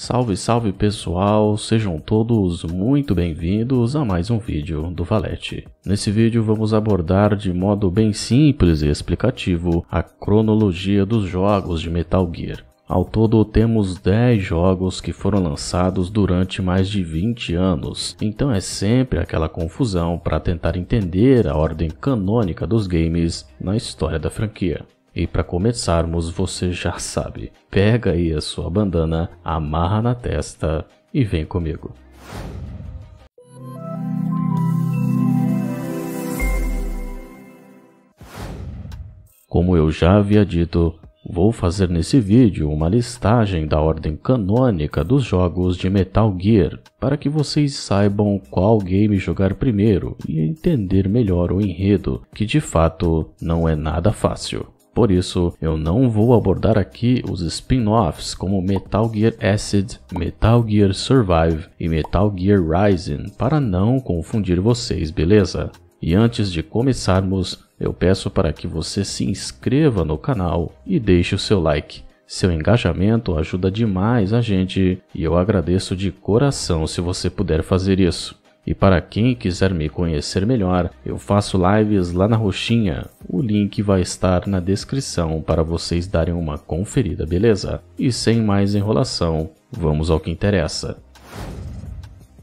Salve, salve pessoal, sejam todos muito bem-vindos a mais um vídeo do Valete. Nesse vídeo vamos abordar de modo bem simples e explicativo a cronologia dos jogos de Metal Gear. Ao todo, temos 10 jogos que foram lançados durante mais de 20 anos, então é sempre aquela confusão para tentar entender a ordem canônica dos games na história da franquia. E para começarmos, você já sabe. Pega aí a sua bandana, amarra na testa e vem comigo. Como eu já havia dito, vou fazer nesse vídeo uma listagem da ordem canônica dos jogos de Metal Gear, para que vocês saibam qual game jogar primeiro e entender melhor o enredo, que de fato não é nada fácil. Por isso, eu não vou abordar aqui os spin-offs como Metal Gear Acid, Metal Gear Survive e Metal Gear Rising para não confundir vocês, beleza? E antes de começarmos, eu peço para que você se inscreva no canal e deixe o seu like. Seu engajamento ajuda demais a gente e eu agradeço de coração se você puder fazer isso. E para quem quiser me conhecer melhor, eu faço lives lá na Roxinha. O link vai estar na descrição para vocês darem uma conferida, beleza? E sem mais enrolação, vamos ao que interessa.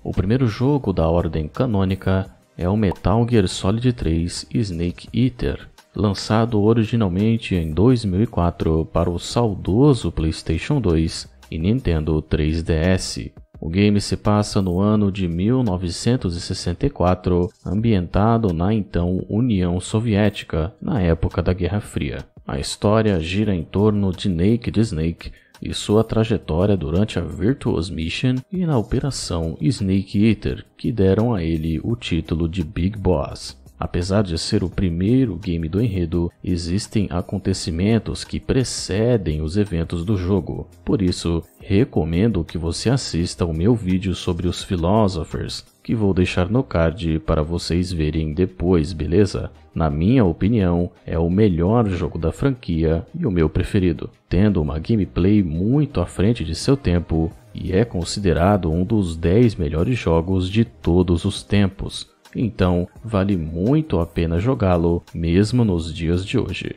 O primeiro jogo da ordem canônica é o Metal Gear Solid 3 Snake Eater, lançado originalmente em 2004 para o saudoso PlayStation 2 e Nintendo 3DS. O game se passa no ano de 1964, ambientado na então União Soviética, na época da Guerra Fria. A história gira em torno de Naked Snake e sua trajetória durante a Virtuous Mission e na Operação Snake Eater, que deram a ele o título de Big Boss. Apesar de ser o primeiro game do enredo, existem acontecimentos que precedem os eventos do jogo. Por isso, recomendo que você assista o meu vídeo sobre os Philosophers, que vou deixar no card para vocês verem depois, beleza? Na minha opinião, é o melhor jogo da franquia e o meu preferido, tendo uma gameplay muito à frente de seu tempo e é considerado um dos 10 melhores jogos de todos os tempos então vale muito a pena jogá-lo, mesmo nos dias de hoje.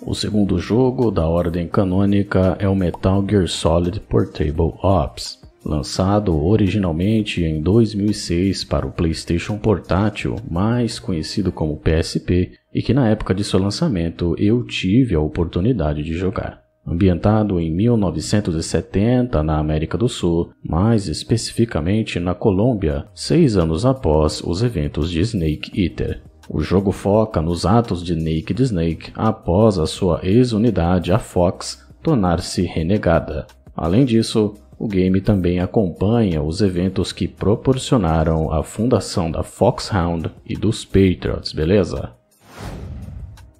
O segundo jogo da ordem canônica é o Metal Gear Solid Portable Ops. Lançado originalmente em 2006 para o PlayStation Portátil, mais conhecido como PSP, e que na época de seu lançamento eu tive a oportunidade de jogar ambientado em 1970 na América do Sul, mais especificamente na Colômbia, seis anos após os eventos de Snake Eater. O jogo foca nos atos de Naked Snake após a sua ex-unidade, a Fox, tornar-se renegada. Além disso, o game também acompanha os eventos que proporcionaram a fundação da Foxhound e dos Patriots, beleza?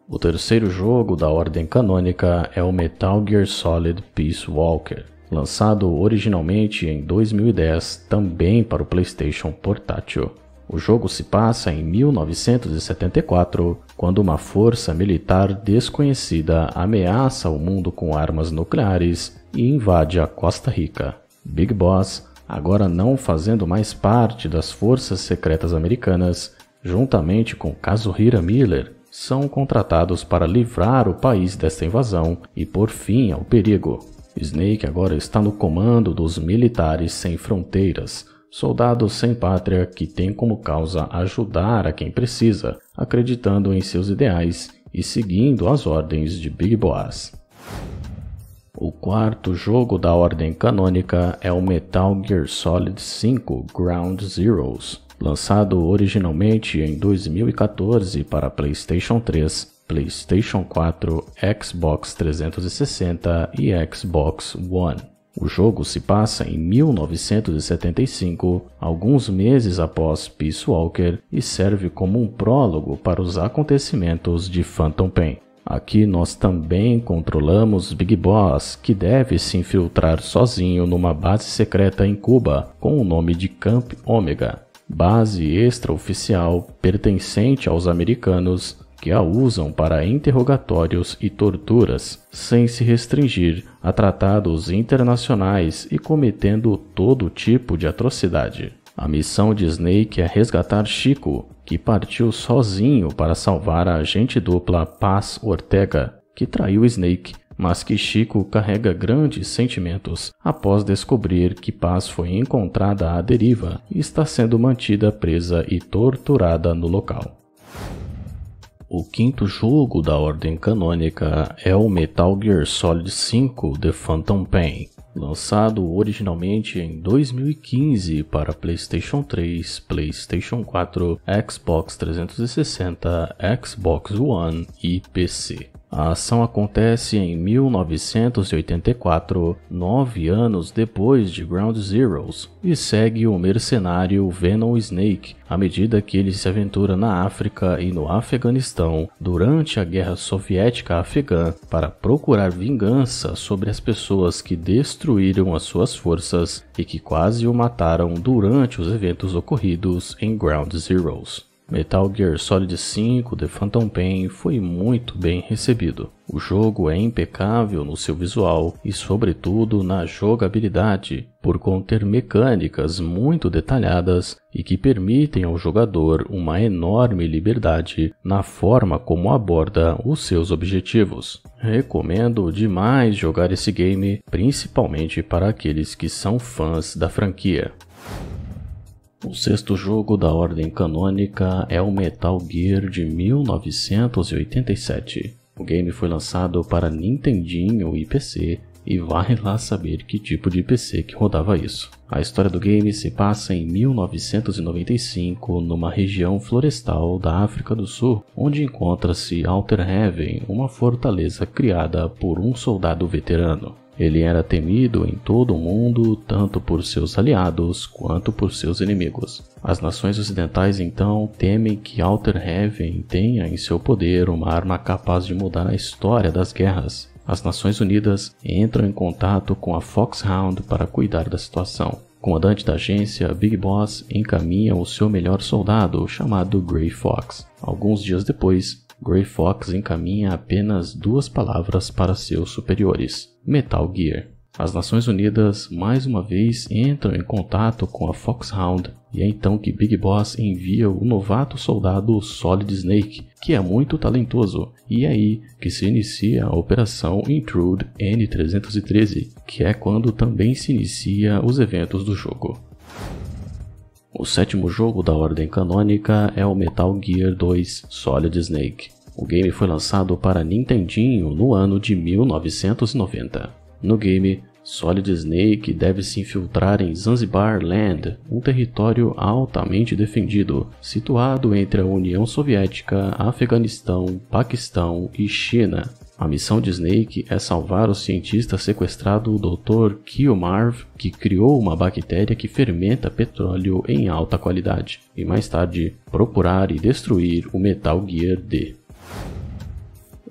O terceiro jogo da ordem canônica é o Metal Gear Solid Peace Walker, lançado originalmente em 2010 também para o PlayStation Portátil. O jogo se passa em 1974, quando uma força militar desconhecida ameaça o mundo com armas nucleares e invade a Costa Rica. Big Boss, agora não fazendo mais parte das forças secretas americanas, juntamente com Kazuhira Miller, são contratados para livrar o país desta invasão e por fim ao perigo. Snake agora está no comando dos Militares Sem Fronteiras, soldados sem pátria que têm como causa ajudar a quem precisa, acreditando em seus ideais e seguindo as ordens de Big Boss. O quarto jogo da ordem canônica é o Metal Gear Solid 5 Ground Zeroes, Lançado originalmente em 2014 para PlayStation 3, PlayStation 4, Xbox 360 e Xbox One. O jogo se passa em 1975, alguns meses após Peace Walker, e serve como um prólogo para os acontecimentos de Phantom Pain. Aqui nós também controlamos Big Boss, que deve se infiltrar sozinho numa base secreta em Cuba com o nome de Camp Omega base extraoficial pertencente aos americanos que a usam para interrogatórios e torturas, sem se restringir a tratados internacionais e cometendo todo tipo de atrocidade. A missão de Snake é resgatar Chico, que partiu sozinho para salvar a agente dupla Paz Ortega, que traiu Snake mas que Chico carrega grandes sentimentos após descobrir que Paz foi encontrada à deriva e está sendo mantida presa e torturada no local. O quinto jogo da ordem canônica é o Metal Gear Solid 5 The Phantom Pain, lançado originalmente em 2015 para PlayStation 3, PlayStation 4, Xbox 360, Xbox One e PC. A ação acontece em 1984, nove anos depois de Ground Zeroes, e segue o mercenário Venom Snake à medida que ele se aventura na África e no Afeganistão durante a Guerra Soviética Afegã para procurar vingança sobre as pessoas que destruíram as suas forças e que quase o mataram durante os eventos ocorridos em Ground Zeroes. Metal Gear Solid 5 The Phantom Pain foi muito bem recebido. O jogo é impecável no seu visual e, sobretudo, na jogabilidade, por conter mecânicas muito detalhadas e que permitem ao jogador uma enorme liberdade na forma como aborda os seus objetivos. Recomendo demais jogar esse game, principalmente para aqueles que são fãs da franquia. O sexto jogo da ordem canônica é o Metal Gear de 1987. O game foi lançado para Nintendinho e PC e vai lá saber que tipo de PC que rodava isso. A história do game se passa em 1995 numa região florestal da África do Sul, onde encontra-se Alter Heaven, uma fortaleza criada por um soldado veterano. Ele era temido em todo o mundo, tanto por seus aliados quanto por seus inimigos. As nações ocidentais então temem que Alter Heaven tenha em seu poder uma arma capaz de mudar a história das guerras. As Nações Unidas entram em contato com a Foxhound para cuidar da situação. comandante da agência, Big Boss, encaminha o seu melhor soldado, chamado Grey Fox. Alguns dias depois, Gray Fox encaminha apenas duas palavras para seus superiores: Metal Gear. As Nações Unidas mais uma vez entram em contato com a Foxhound e é então que Big Boss envia o novato soldado Solid Snake, que é muito talentoso, e é aí que se inicia a Operação Intrude N313, que é quando também se inicia os eventos do jogo. O sétimo jogo da ordem canônica é o Metal Gear 2 Solid Snake. O game foi lançado para Nintendinho no ano de 1990. No game, Solid Snake deve se infiltrar em Zanzibar Land, um território altamente defendido, situado entre a União Soviética, Afeganistão, Paquistão e China, a missão de Snake é salvar o cientista sequestrado Dr. Marv, que criou uma bactéria que fermenta petróleo em alta qualidade, e mais tarde procurar e destruir o Metal Gear D.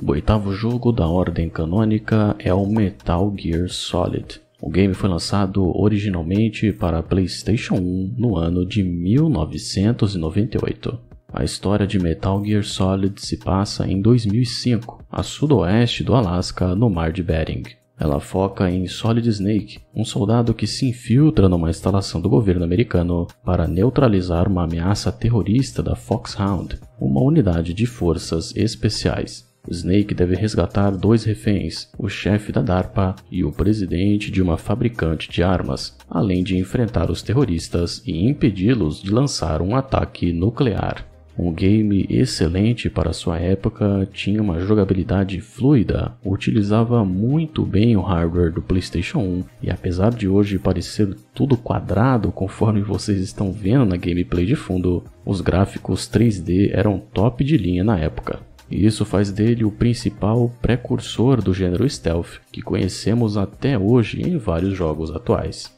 O oitavo jogo da ordem canônica é o Metal Gear Solid. O game foi lançado originalmente para PlayStation 1 no ano de 1998. A história de Metal Gear Solid se passa em 2005, a sudoeste do Alasca, no Mar de Bering. Ela foca em Solid Snake, um soldado que se infiltra numa instalação do governo americano para neutralizar uma ameaça terrorista da Foxhound, uma unidade de forças especiais. Snake deve resgatar dois reféns, o chefe da DARPA e o presidente de uma fabricante de armas, além de enfrentar os terroristas e impedi-los de lançar um ataque nuclear. Um game excelente para sua época, tinha uma jogabilidade fluida, utilizava muito bem o hardware do PlayStation 1 e apesar de hoje parecer tudo quadrado conforme vocês estão vendo na gameplay de fundo, os gráficos 3D eram top de linha na época. E isso faz dele o principal precursor do gênero stealth que conhecemos até hoje em vários jogos atuais.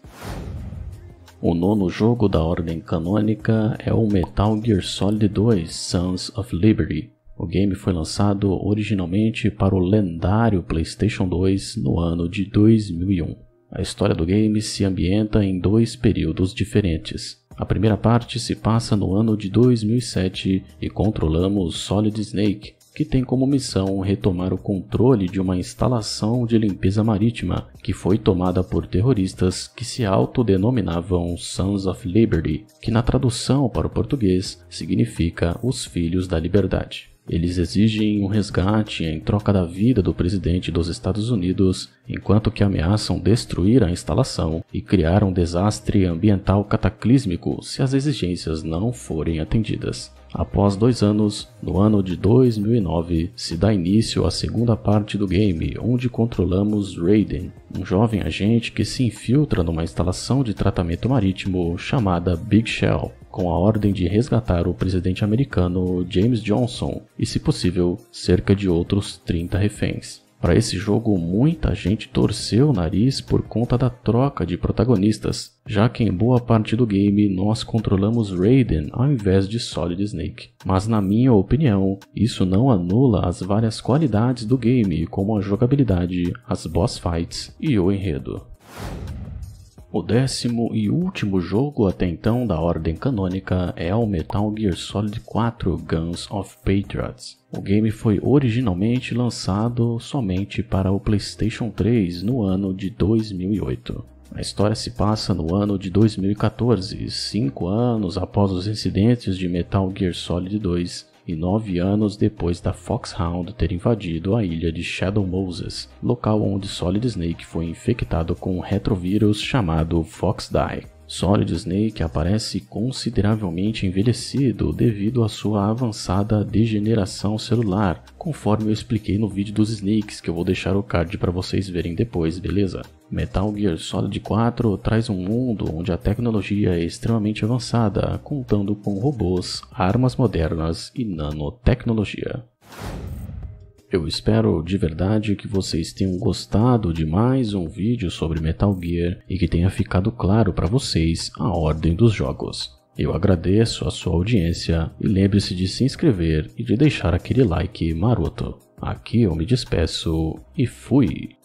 O nono jogo da ordem canônica é o Metal Gear Solid 2 Sons of Liberty. O game foi lançado originalmente para o lendário PlayStation 2 no ano de 2001. A história do game se ambienta em dois períodos diferentes. A primeira parte se passa no ano de 2007 e controlamos Solid Snake, que tem como missão retomar o controle de uma instalação de limpeza marítima que foi tomada por terroristas que se autodenominavam Sons of Liberty, que na tradução para o português significa os Filhos da Liberdade. Eles exigem um resgate em troca da vida do presidente dos Estados Unidos, enquanto que ameaçam destruir a instalação e criar um desastre ambiental cataclísmico se as exigências não forem atendidas. Após dois anos, no ano de 2009, se dá início à segunda parte do game, onde controlamos Raiden, um jovem agente que se infiltra numa instalação de tratamento marítimo chamada Big Shell com a ordem de resgatar o presidente americano James Johnson e, se possível, cerca de outros 30 reféns. Para esse jogo, muita gente torceu o nariz por conta da troca de protagonistas, já que em boa parte do game nós controlamos Raiden ao invés de Solid Snake. Mas na minha opinião, isso não anula as várias qualidades do game, como a jogabilidade, as boss fights e o enredo. O décimo e último jogo até então da ordem canônica é o Metal Gear Solid 4 Guns of Patriots. O game foi originalmente lançado somente para o PlayStation 3 no ano de 2008. A história se passa no ano de 2014, cinco anos após os incidentes de Metal Gear Solid 2, e nove anos depois da Foxhound ter invadido a ilha de Shadow Moses, local onde Solid Snake foi infectado com um retrovírus chamado Fox Die. Solid Snake aparece consideravelmente envelhecido devido à sua avançada degeneração celular, conforme eu expliquei no vídeo dos Snakes, que eu vou deixar o card para vocês verem depois, beleza? Metal Gear Solid 4 traz um mundo onde a tecnologia é extremamente avançada, contando com robôs, armas modernas e nanotecnologia. Eu espero de verdade que vocês tenham gostado de mais um vídeo sobre Metal Gear e que tenha ficado claro para vocês a ordem dos jogos. Eu agradeço a sua audiência e lembre-se de se inscrever e de deixar aquele like maroto. Aqui eu me despeço e fui!